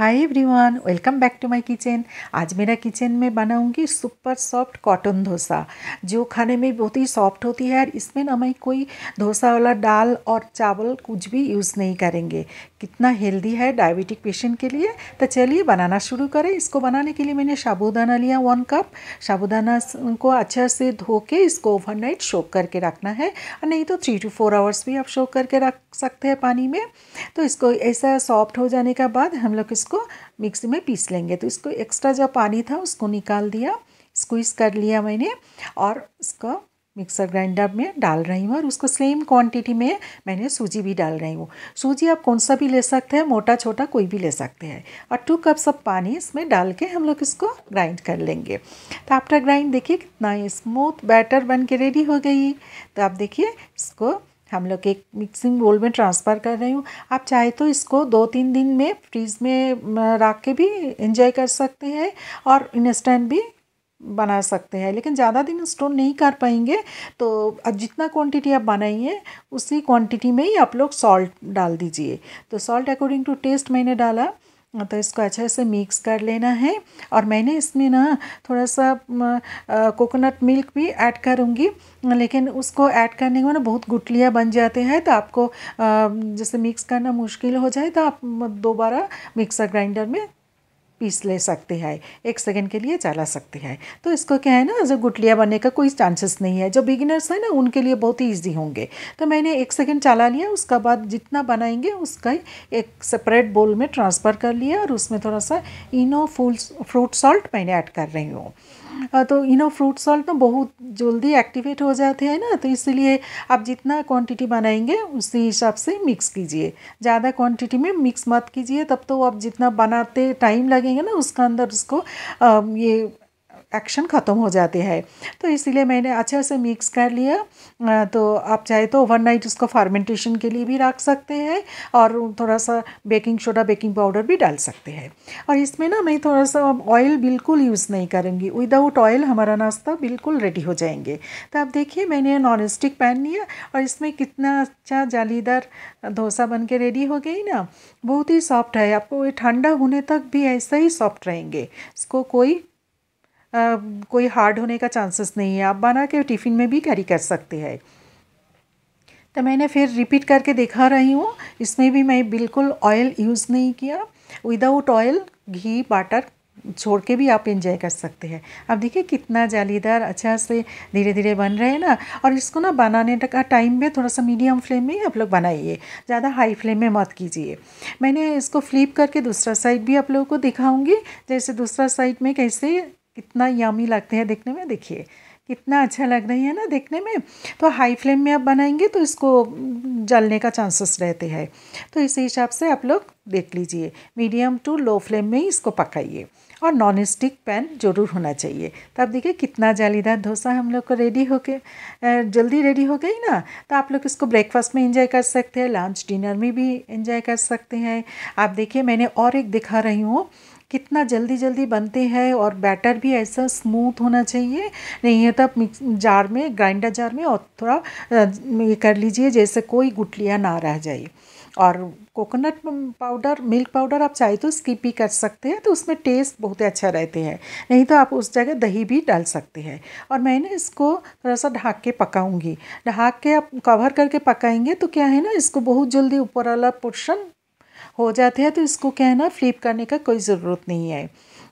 hi everyone welcome back to my kitchen आज मेरा kitchen में बनाऊंगी सुपर सॉफ्ट कॉटन डोसा जो खाने में बहुत ही सॉफ्ट होती है और इसमें ना मैं कोई डोसा वाला दाल और चावल कुछ भी यूज़ नहीं करेंगे कितना हेल्दी है डायबिटिक पेशेंट के लिए तो चलिए बनाना शुरू करें इसको बनाने के लिए मैंने साबुदाना लिया वन कप साबुदाना को अच्छा से धो के इसको ओवरनाइट शोक करके रखना है और नहीं तो थ्री टू फोर आवर्स भी आप शोक करके रख सकते हैं पानी में तो इसको ऐसा सॉफ्ट हो जाने के बाद हम लोग इसको इसको मिक्सी में पीस लेंगे तो इसको एक्स्ट्रा जो पानी था उसको निकाल दिया स्क्वीज़ कर लिया मैंने और इसको मिक्सर ग्राइंडर में डाल रही हूँ और उसको सेम क्वांटिटी में मैंने सूजी भी डाल रही हूँ सूजी आप कौन सा भी ले सकते हैं मोटा छोटा कोई भी ले सकते हैं और टू कप्स ऑफ पानी इसमें डाल के हम लोग इसको ग्राइंड कर लेंगे तो आफ्टर ग्राइंड देखिए कितना स्मूथ बैटर बन के रेडी हो गई तो आप देखिए इसको हम लोग एक मिक्सिंग बोल में ट्रांसफ़र कर रही हूँ आप चाहे तो इसको दो तीन दिन में फ्रीज में रख के भी इंजॉय कर सकते हैं और इंस्टेंट भी बना सकते हैं लेकिन ज़्यादा दिन स्टोर नहीं कर पाएंगे तो अब जितना क्वांटिटी आप बनाइए उसी क्वांटिटी में ही आप लोग सॉल्ट डाल दीजिए तो सॉल्ट अकॉर्डिंग टू टेस्ट मैंने डाला हाँ, तो इसको अच्छे से मिक्स कर लेना है और मैंने इसमें ना थोड़ा सा कोकोनट मिल्क भी ऐड करूँगी लेकिन उसको ऐड करने के ना बहुत गुटलियाँ बन जाते हैं तो आपको जैसे मिक्स करना मुश्किल हो जाए तो आप दोबारा मिक्सर ग्राइंडर में पीस ले सकते हैं एक सेकेंड के लिए चला सकते हैं तो इसको क्या है ना जो गुटलिया बनने का कोई चांसेस नहीं है जो बिगिनर्स हैं ना उनके लिए बहुत ही ईजी होंगे तो मैंने एक सेकेंड चला लिया उसका बाद जितना बनाएंगे उसका एक सेपरेट बोल में ट्रांसफ़र कर लिया और उसमें थोड़ा सा इनो फूल फ्रूट सॉल्ट मैंने ऐड कर रही हूँ तो इनो फ्रूट सॉल्ट ना बहुत जल्दी एक्टिवेट हो जाते हैं ना तो इसलिए आप जितना क्वांटिटी बनाएंगे उसी हिसाब से मिक्स कीजिए ज़्यादा क्वांटिटी में मिक्स मत कीजिए तब तो आप जितना बनाते टाइम लगे देंगे ना उसका अंदर उसको ये एक्शन ख़त्म हो जाती है तो इसीलिए मैंने अच्छे से मिक्स कर लिया तो आप चाहे तो ओवरनाइट उसको फार्मेंटेशन के लिए भी रख सकते हैं और थोड़ा सा बेकिंग सोडा बेकिंग पाउडर भी डाल सकते हैं और इसमें ना मैं थोड़ा सा ऑयल बिल्कुल यूज़ नहीं करूँगी विदाउट ऑयल हमारा नाश्ता बिल्कुल रेडी हो जाएंगे तो आप देखिए मैंने नॉन स्टिक पैन लिया और इसमें कितना अच्छा जालीदार डोसा बन के रेडी हो गई ना बहुत ही सॉफ्ट है आपको ये ठंडा होने तक भी ऐसा ही सॉफ्ट रहेंगे इसको कोई कोई हार्ड होने का चांसेस नहीं है आप बना के टिफ़िन में भी कैरी कर सकते हैं तो मैंने फिर रिपीट करके दिखा रही हूँ इसमें भी मैं बिल्कुल ऑयल यूज़ नहीं किया विदाउट ऑयल घी बाटर छोड़ के भी आप इंजॉय कर सकते हैं अब देखिए कितना जालीदार अच्छा से धीरे धीरे बन रहे हैं ना और इसको ना बनाने का टाइम में थोड़ा सा मीडियम फ्लेम में ही आप लोग बनाइए ज़्यादा हाई फ्लेम में मत कीजिए मैंने इसको फ्लिप करके दूसरा साइड भी आप लोगों को दिखाऊंगी जैसे दूसरा साइड में कैसे कितना यामी लगते हैं देखने में देखिए कितना अच्छा लग रही है ना देखने में तो हाई फ्लेम में आप बनाएंगे तो इसको जलने का चांसेस रहते हैं तो इसी हिसाब से आप लोग देख लीजिए मीडियम टू लो फ्लेम में ही इसको पकाइए और नॉन स्टिक पैन जरूर होना चाहिए तो आप देखिए कितना जालीदार डोसा हम लोग को रेडी होके जल्दी रेडी हो गई ना तो आप लोग इसको ब्रेकफास्ट में इंजॉय कर सकते हैं लंच डिनर में भी इंजॉय कर सकते हैं आप देखिए मैंने और एक दिखा रही हूँ कितना जल्दी जल्दी बनते हैं और बैटर भी ऐसा स्मूथ होना चाहिए नहीं है तो आप मिक्स जार में ग्राइंडर जार में और थोड़ा ये कर लीजिए जैसे कोई गुटलियाँ ना रह जाए और कोकोनट पाउडर मिल्क पाउडर आप चाहे तो स्किप ही कर सकते हैं तो उसमें टेस्ट बहुत अच्छा रहते हैं नहीं तो आप उस जगह दही भी डाल सकते हैं और मैंने इसको थोड़ा सा ढाक के पकाऊंगी ढाक के आप कवर करके पकाएंगे तो क्या है ना इसको बहुत जल्दी ऊपर वाला पोर्शन हो जाते हैं तो इसको क्या है ना फ्लिप करने का कोई ज़रूरत नहीं है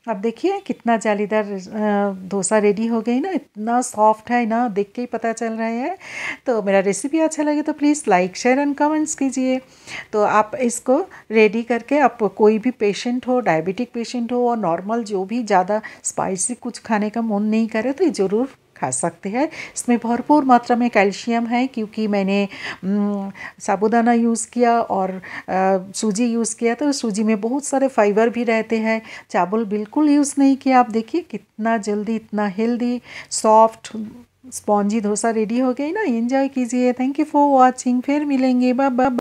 अब देखिए कितना जालीदार डोसा रेडी हो गई ना इतना सॉफ्ट है ना देख के ही पता चल रहा है तो मेरा रेसिपी अच्छा लगे तो please like share and comments कीजिए तो आप इसको रेडी करके आप कोई भी पेशेंट हो डायबिटिक पेशेंट हो और नॉर्मल जो भी ज़्यादा स्पाइसी कुछ खाने का मन नहीं करे तो ये ज़रूर खा सकते हैं इसमें भरपूर मात्रा में कैल्शियम है क्योंकि मैंने साबुदाना यूज़ किया और सूजी यूज़ किया तो सूजी में बहुत सारे फाइबर भी रहते हैं चावल बिल्कुल यूज़ नहीं किया आप देखिए कितना जल्दी इतना healthy soft spongy dosa ready हो गई ना एंजॉय कीजिए थैंक यू फॉर वॉचिंग फिर मिलेंगे बाय